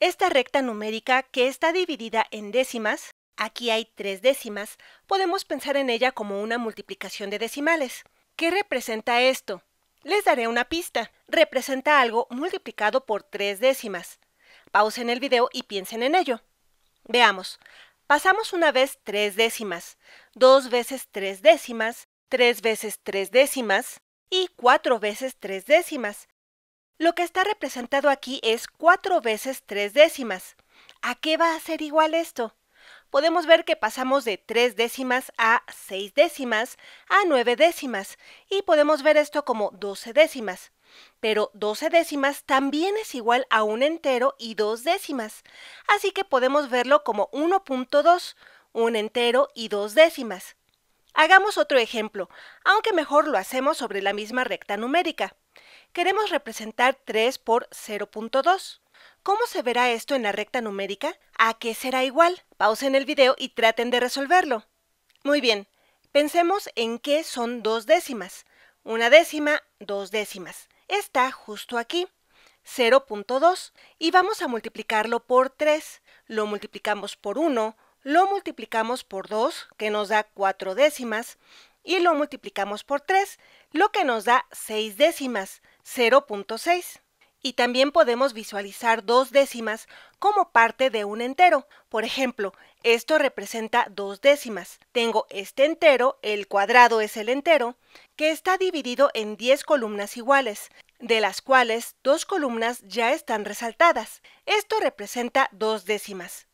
Esta recta numérica, que está dividida en décimas, aquí hay tres décimas, podemos pensar en ella como una multiplicación de decimales. ¿Qué representa esto? Les daré una pista. Representa algo multiplicado por tres décimas. Pausen el video y piensen en ello. Veamos. Pasamos una vez tres décimas, dos veces tres décimas, tres veces tres décimas y cuatro veces tres décimas. Lo que está representado aquí es 4 veces 3 décimas. ¿A qué va a ser igual esto? Podemos ver que pasamos de 3 décimas a 6 décimas a 9 décimas y podemos ver esto como 12 décimas. Pero 12 décimas también es igual a un entero y 2 décimas, así que podemos verlo como 1.2, un entero y 2 décimas. Hagamos otro ejemplo, aunque mejor lo hacemos sobre la misma recta numérica queremos representar 3 por 0.2. ¿Cómo se verá esto en la recta numérica? ¿A qué será igual? Pausen el video y traten de resolverlo. Muy bien, pensemos en qué son dos décimas. Una décima, dos décimas. Está justo aquí, 0.2, y vamos a multiplicarlo por 3. Lo multiplicamos por 1, lo multiplicamos por 2, que nos da 4 décimas, y lo multiplicamos por 3, lo que nos da 6 décimas. 0.6. Y también podemos visualizar dos décimas como parte de un entero. Por ejemplo, esto representa dos décimas. Tengo este entero, el cuadrado es el entero, que está dividido en 10 columnas iguales, de las cuales dos columnas ya están resaltadas. Esto representa dos décimas.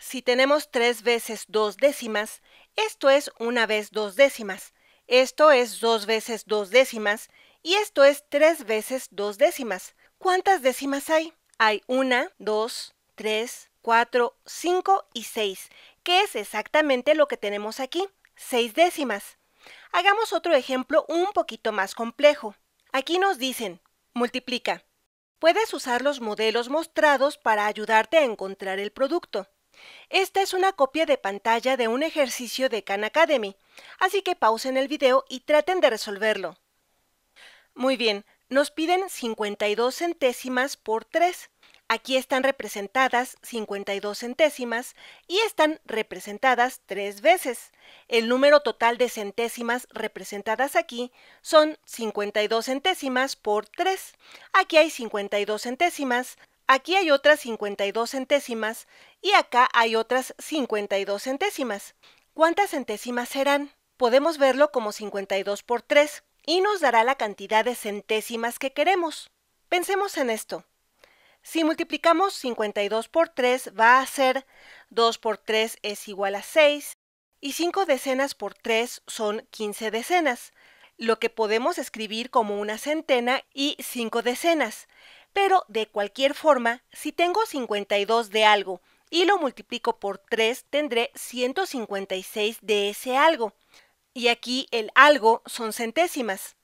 Si tenemos tres veces dos décimas, esto es una vez dos décimas. Esto es dos veces dos décimas y esto es 3 veces 2 décimas. ¿Cuántas décimas hay? Hay 1, 2, 3, 4, 5 y 6, que es exactamente lo que tenemos aquí, 6 décimas. Hagamos otro ejemplo un poquito más complejo. Aquí nos dicen, multiplica. Puedes usar los modelos mostrados para ayudarte a encontrar el producto. Esta es una copia de pantalla de un ejercicio de Khan Academy, así que pausen el video y traten de resolverlo. Muy bien, nos piden 52 centésimas por 3. Aquí están representadas 52 centésimas y están representadas tres veces. El número total de centésimas representadas aquí son 52 centésimas por 3. Aquí hay 52 centésimas, aquí hay otras 52 centésimas y acá hay otras 52 centésimas. ¿Cuántas centésimas serán? Podemos verlo como 52 por 3 y nos dará la cantidad de centésimas que queremos. Pensemos en esto. Si multiplicamos 52 por 3 va a ser 2 por 3 es igual a 6 y 5 decenas por 3 son 15 decenas, lo que podemos escribir como una centena y 5 decenas. Pero de cualquier forma, si tengo 52 de algo y lo multiplico por 3 tendré 156 de ese algo y aquí el algo son centésimas.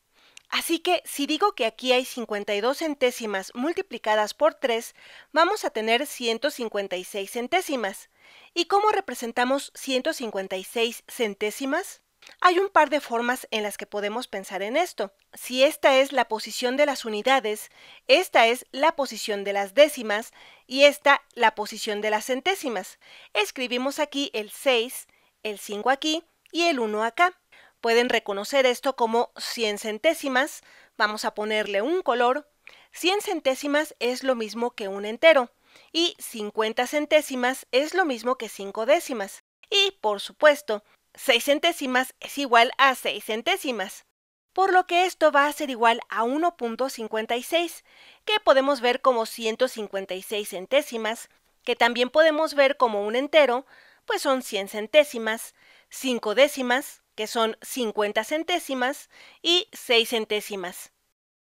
Así que si digo que aquí hay 52 centésimas multiplicadas por 3, vamos a tener 156 centésimas. ¿Y cómo representamos 156 centésimas? Hay un par de formas en las que podemos pensar en esto. Si esta es la posición de las unidades, esta es la posición de las décimas y esta la posición de las centésimas. Escribimos aquí el 6, el 5 aquí y el 1 acá. Pueden reconocer esto como 100 centésimas, vamos a ponerle un color. 100 centésimas es lo mismo que un entero y 50 centésimas es lo mismo que 5 décimas. Y, por supuesto, 6 centésimas es igual a 6 centésimas, por lo que esto va a ser igual a 1.56, que podemos ver como 156 centésimas, que también podemos ver como un entero, pues son 100 centésimas, 5 décimas, que son 50 centésimas, y 6 centésimas,